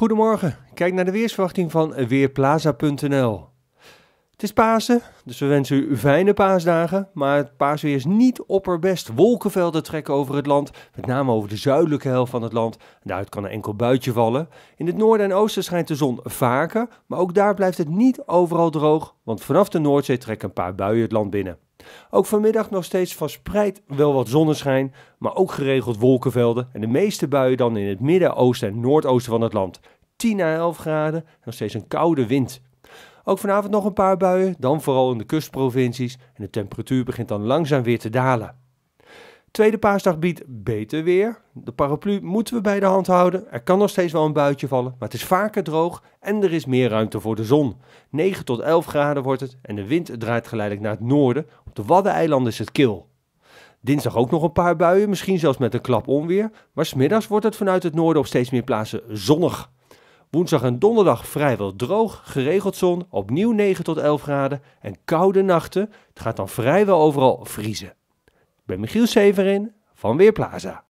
Goedemorgen, kijk naar de weersverwachting van Weerplaza.nl. Het is Pasen, dus we wensen u fijne paasdagen. Maar het paasweer is niet opperbest. Wolkenvelden trekken over het land, met name over de zuidelijke helft van het land. Daaruit kan een enkel buitje vallen. In het noorden en oosten schijnt de zon vaker, maar ook daar blijft het niet overal droog. Want vanaf de Noordzee trekken een paar buien het land binnen. Ook vanmiddag nog steeds verspreid wel wat zonneschijn, maar ook geregeld wolkenvelden en de meeste buien dan in het midden, oosten en noordoosten van het land. 10 à 11 graden, nog steeds een koude wind. Ook vanavond nog een paar buien, dan vooral in de kustprovincies en de temperatuur begint dan langzaam weer te dalen. Tweede paasdag biedt beter weer. De paraplu moeten we bij de hand houden. Er kan nog steeds wel een buitje vallen, maar het is vaker droog en er is meer ruimte voor de zon. 9 tot 11 graden wordt het en de wind draait geleidelijk naar het noorden. Op de Waddeneilanden is het kil. Dinsdag ook nog een paar buien, misschien zelfs met een klap onweer. Maar smiddags wordt het vanuit het noorden op steeds meer plaatsen zonnig. Woensdag en donderdag vrijwel droog, geregeld zon, opnieuw 9 tot 11 graden en koude nachten. Het gaat dan vrijwel overal vriezen ben Michiel Severin van Weerplaza.